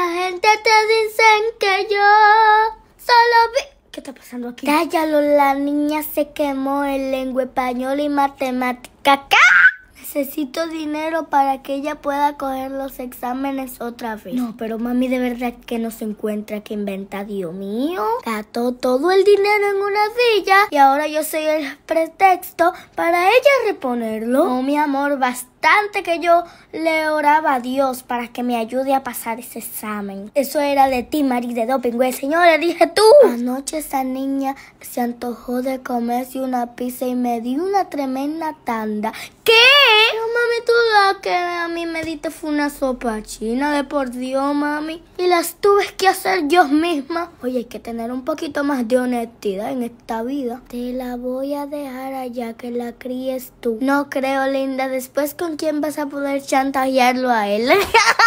La gente te dicen que yo solo vi... ¿Qué está pasando aquí? Cállalo, la niña se quemó en lengua española y matemática. Necesito dinero para que ella pueda coger los exámenes otra vez. No, pero mami, de verdad que no se encuentra que inventa, Dios mío. Gastó todo el dinero en una silla y ahora yo soy el pretexto para ella reponerlo. No, mi amor, bastante que yo le oraba a Dios para que me ayude a pasar ese examen. Eso era de ti, Mari, de doping, güey. Señora, dije tú. Anoche esa niña se antojó de comerse una pizza y me dio una tremenda tanda. ¿Qué? que a mí me diste fue una sopa china de por Dios, mami. Y las tuve que hacer yo misma. Oye, hay que tener un poquito más de honestidad en esta vida. Te la voy a dejar allá que la críes tú. No creo, linda. Después, ¿con quién vas a poder chantajearlo a él?